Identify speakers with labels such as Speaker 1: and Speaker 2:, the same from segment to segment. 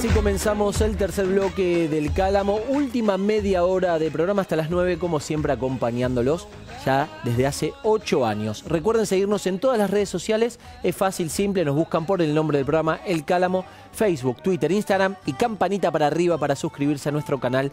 Speaker 1: así comenzamos el tercer bloque del Cálamo. Última media hora de programa hasta las 9, como siempre, acompañándolos ya desde hace 8 años. Recuerden seguirnos en todas las redes sociales. Es fácil, simple. Nos buscan por el nombre del programa El Cálamo, Facebook, Twitter, Instagram y campanita para arriba para suscribirse a nuestro canal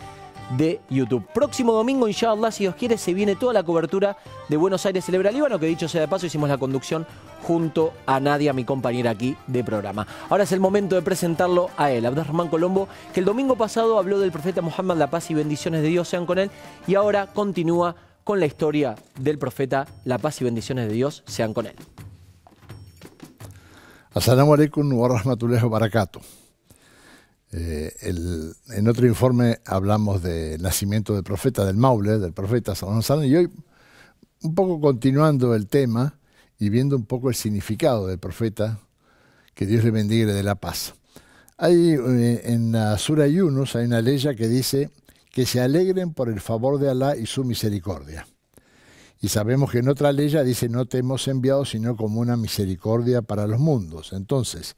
Speaker 1: de YouTube. Próximo domingo, inshallah, si Dios quiere, se viene toda la cobertura de Buenos Aires Celebra Líbano, que dicho sea de paso, hicimos la conducción junto a Nadia, mi compañera aquí de programa. Ahora es el momento de presentarlo a él, Abdurrahman Colombo, que el domingo pasado habló del profeta Muhammad, la paz y bendiciones de Dios sean con él, y ahora continúa con la historia del profeta, la paz y bendiciones de Dios sean con él.
Speaker 2: alaikum wa rahmatullahi wa eh, en otro informe hablamos del nacimiento del profeta del Maule, del profeta Salomón Salomón, y hoy, un poco continuando el tema y viendo un poco el significado del profeta, que Dios le bendiga de la paz. Hay eh, en la Sura Yunus hay una ley que dice que se alegren por el favor de Alá y su misericordia. Y sabemos que en otra ley dice, no te hemos enviado sino como una misericordia para los mundos. Entonces,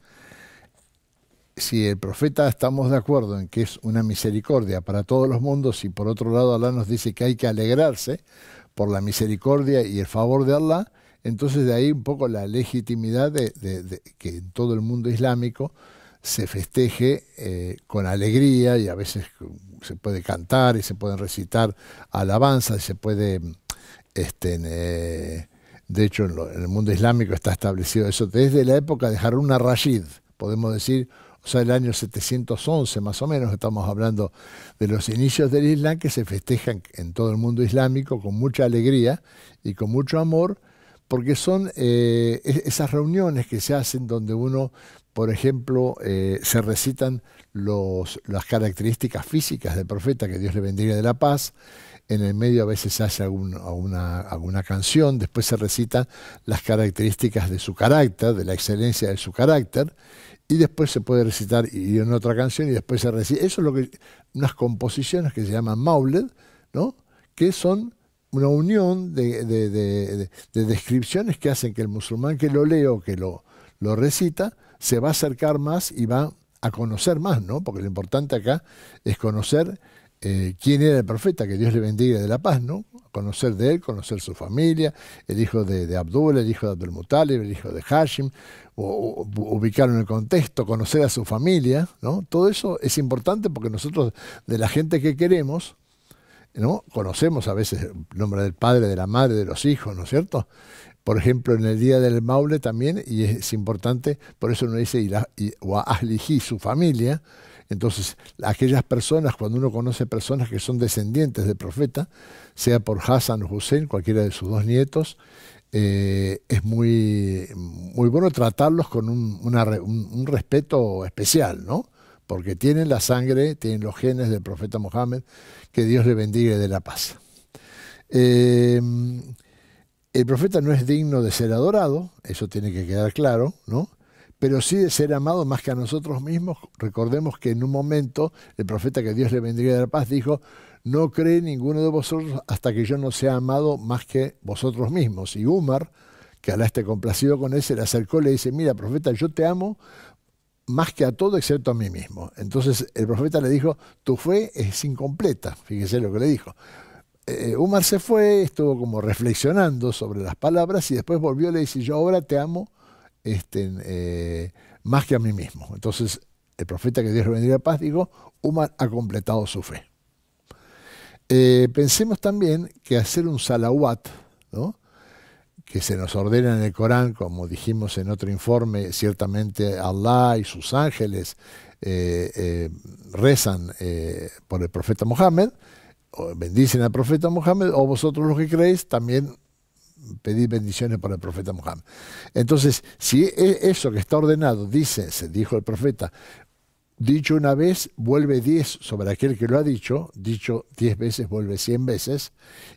Speaker 2: si el profeta estamos de acuerdo en que es una misericordia para todos los mundos y por otro lado Alá nos dice que hay que alegrarse por la misericordia y el favor de Alá, entonces de ahí un poco la legitimidad de, que en todo el mundo islámico se festeje eh, con alegría y a veces se puede cantar y se pueden recitar alabanzas y se puede, este, eh, de hecho en, en, el mundo islámico está establecido eso desde la época de Harun al-Rashid, podemos decir o sea, el año 711 más o menos, estamos hablando de los inicios del Islam que se festejan en todo el mundo islámico con mucha alegría y con mucho amor, porque son eh, esas reuniones que se hacen donde uno, por ejemplo, eh, se recitan los, las características físicas del profeta, que Dios le bendiga de la paz, en el medio a veces se hace alguna, alguna, canción, después se recitan las características de su carácter, de la excelencia de su carácter, y después se puede recitar y en otra canción y después se recita. Eso es lo que unas composiciones que se llaman mauled, ¿no? que son una unión de, de, descripciones que hacen que el musulmán que lo lee o que lo, lo recita se va a acercar más y va a conocer más, ¿no? Porque lo importante acá es conocer eh, quién era el profeta, que Dios le bendiga de la paz, ¿no? Conocer de él, conocer su familia, el hijo de, Abdul, el hijo de Abdul Mutalib, el hijo de Hashim, ubicarlo en el contexto, conocer a su familia, ¿no? Todo eso es importante porque nosotros, de la gente que queremos, ¿no? Conocemos a veces el nombre del padre, de la madre, de los hijos, ¿no es cierto? Por ejemplo, en el día del Maule también, y es importante, por eso uno dice, y, o a su familia, entonces, aquellas personas, cuando uno conoce personas que son descendientes del profeta, sea por Hassan o Hussein, cualquiera de sus dos nietos, eh, es muy, muy bueno tratarlos con un, respeto especial, ¿no? Porque tienen la sangre, tienen los genes del profeta Mohammed, que Dios le bendiga y dé la paz. Eh, el profeta no es digno de ser adorado, eso tiene que quedar claro, ¿no? pero sí de ser amado más que a nosotros mismos. Recordemos que en un momento el profeta que Dios le vendría de la paz dijo, no cree ninguno de vosotros hasta que yo no sea amado más que vosotros mismos. Y Umar, que Alá esté complacido con él, se le acercó y le dice, mira, profeta, yo te amo más que a todo excepto a mí mismo. Entonces el profeta le dijo, tu fe es incompleta, fíjese lo que le dijo. Eh, Umar se fue, estuvo como reflexionando sobre las palabras y después volvió y le dice, yo ahora te amo este, eh, más que a mí mismo. Entonces, el profeta que Dios le bendiga paz dijo, Umar ha completado su fe. Eh, pensemos también que hacer un salawat, que se nos ordena en el Corán, como dijimos en otro informe, ciertamente Allah y sus ángeles eh, rezan por el profeta Mohammed, bendicen al profeta Mohammed, o vosotros los que creéis también Pedir bendiciones por el profeta Muhammad. Entonces, si e-, eso que está ordenado, dice, se dijo el profeta, dicho una vez, vuelve diez sobre aquel que lo ha dicho, dicho diez veces, vuelve cien veces,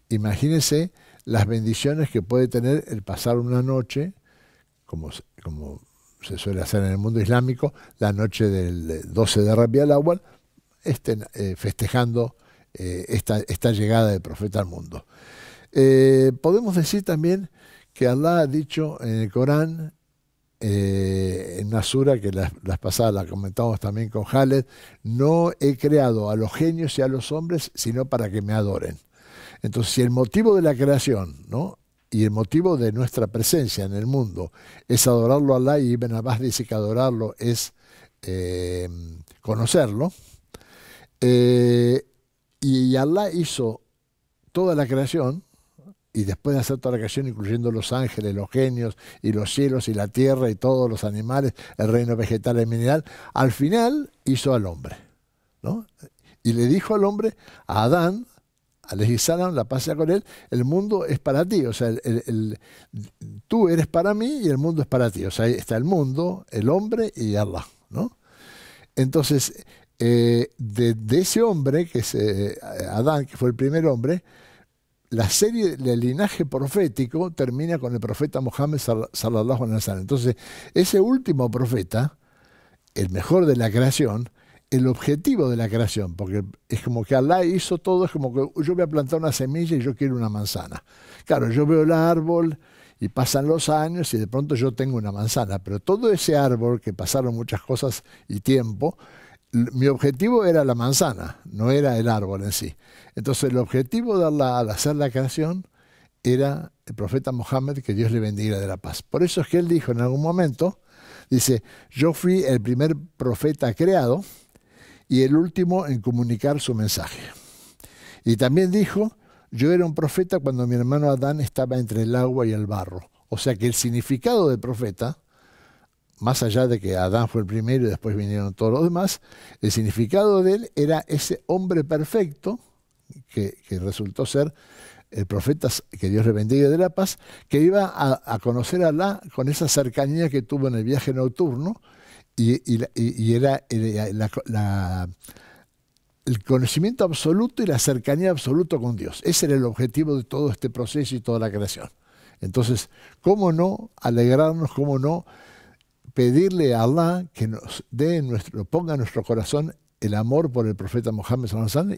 Speaker 2: imagínense las bendiciones que puede tener el pasar una noche, como, como se suele hacer en el mundo islámico, la noche del 12 de Rabi al-Awwal, eh, festejando eh, esta llegada del profeta al mundo. Eh, podemos decir también que Allah ha dicho en el Corán, eh, en Nasura, que las, pasadas las comentamos también con Jaled, no he creado a los genios y a los hombres sino para que me adoren. Entonces, si el motivo de la creación ¿no? y el motivo de nuestra presencia en el mundo es adorarlo a Allah, y Ibn Abbas dice que adorarlo es eh, conocerlo, y Allah hizo toda la creación, y después de hacer toda la creación, incluyendo los ángeles, los genios, y los cielos, y la tierra, y todos los animales, el reino vegetal y mineral, al final hizo al hombre. ¿no? Y le dijo al hombre, a Adán, a Legisalam, la pasea con él, el mundo es para ti, o sea, el, tú eres para mí y el mundo es para ti. O sea, ahí está el mundo, el hombre y Allah. ¿no? Entonces, eh, de, ese hombre, que eh, Adán, que fue el primer hombre, la serie del linaje profético termina con el profeta Mohammed sallallahu alaihi wasallam. Entonces, ese último profeta, el mejor de la creación, el objetivo de la creación, porque es como que Alá hizo todo, es como que yo voy a plantar una semilla y yo quiero una manzana. Claro, yo veo el árbol y pasan los años y de pronto yo tengo una manzana, pero todo ese árbol que pasaron muchas cosas y tiempo, mi objetivo era la manzana, no era el árbol en sí. Entonces el objetivo de al hacer la canción era el profeta Mohammed, que Dios le bendiga de la paz. Por eso es que él dijo en algún momento, dice, yo fui el primer profeta creado y el último en comunicar su mensaje. Y también dijo, yo era un profeta cuando mi hermano Adán estaba entre el agua y el barro. O sea que el significado de profeta más allá de que Adán fue el primero y después vinieron todos los demás, el significado de él era ese hombre perfecto que, resultó ser el profeta que Dios le bendiga de la paz, que iba a, conocer a Alá con esa cercanía que tuvo en el viaje nocturno y, era, la, el conocimiento absoluto y la cercanía absoluta con Dios. Ese era el objetivo de todo este proceso y toda la creación. Entonces, ¿cómo no alegrarnos, cómo no pedirle a Allah que nos dé nuestro, ponga en nuestro corazón el amor por el profeta Mohammed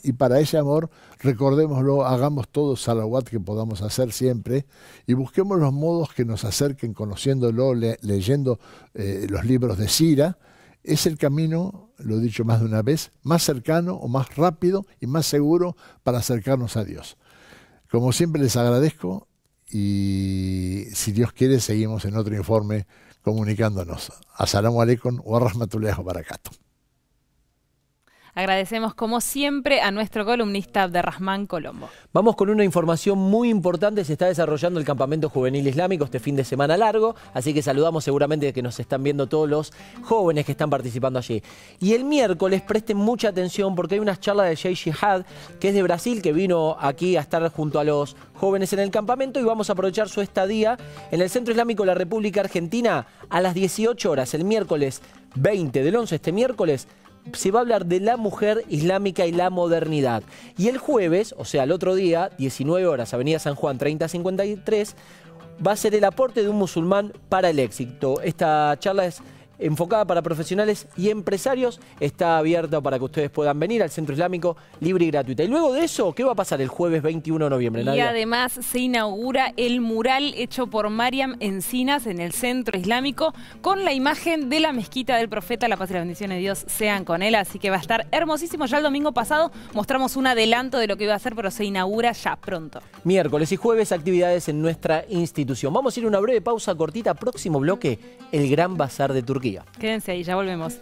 Speaker 2: y para ese amor, recordémoslo, hagamos todo salawat que podamos hacer siempre y busquemos los modos que nos acerquen conociéndolo, leyendo eh, los libros de Sira. Es el camino, lo he dicho más de una vez, más cercano o más rápido y más seguro para acercarnos a Dios. Como siempre les agradezco y si Dios quiere seguimos en otro informe comunicándonos. Asalamu alaikum wa
Speaker 1: rahmatullahi wa barakatuh.
Speaker 2: Agradecemos como siempre a nuestro columnista Abderrahman Colombo.
Speaker 1: Vamos con una información muy importante. Se está desarrollando el campamento juvenil islámico este fin de semana largo, así que saludamos seguramente que nos están viendo todos los jóvenes que están participando allí. Y el miércoles presten mucha atención porque hay una charla de Jay Jihad, que es de Brasil, que vino aquí a estar junto a los jóvenes en el campamento y vamos a aprovechar su estadía en el Centro Islámico de la República Argentina a las 18 horas, el miércoles 20 del 11, este miércoles se va a hablar de la mujer islámica y la modernidad. Y el jueves, o sea, el otro día, 19 horas, Avenida San Juan 3053, va a ser el aporte de un musulmán para el éxito. Esta charla es enfocada para profesionales y empresarios, está abierta para que ustedes puedan venir al Centro Islámico libre y gratuita. Y luego de eso, ¿qué va a pasar el jueves 21 de noviembre? Y
Speaker 2: además se inaugura el mural hecho por Mariam Encinas en el Centro Islámico con la imagen de la mezquita del profeta, la paz y la bendición de Dios sean con él, así que va a estar hermosísimo. Ya el domingo pasado mostramos un adelanto de lo que iba a ser, pero se inaugura ya pronto.
Speaker 1: Miércoles y jueves actividades en nuestra institución. Vamos a ir una breve pausa cortita, próximo bloque, el Gran Bazar de Turquía. Quédense ahí, ya volvemos.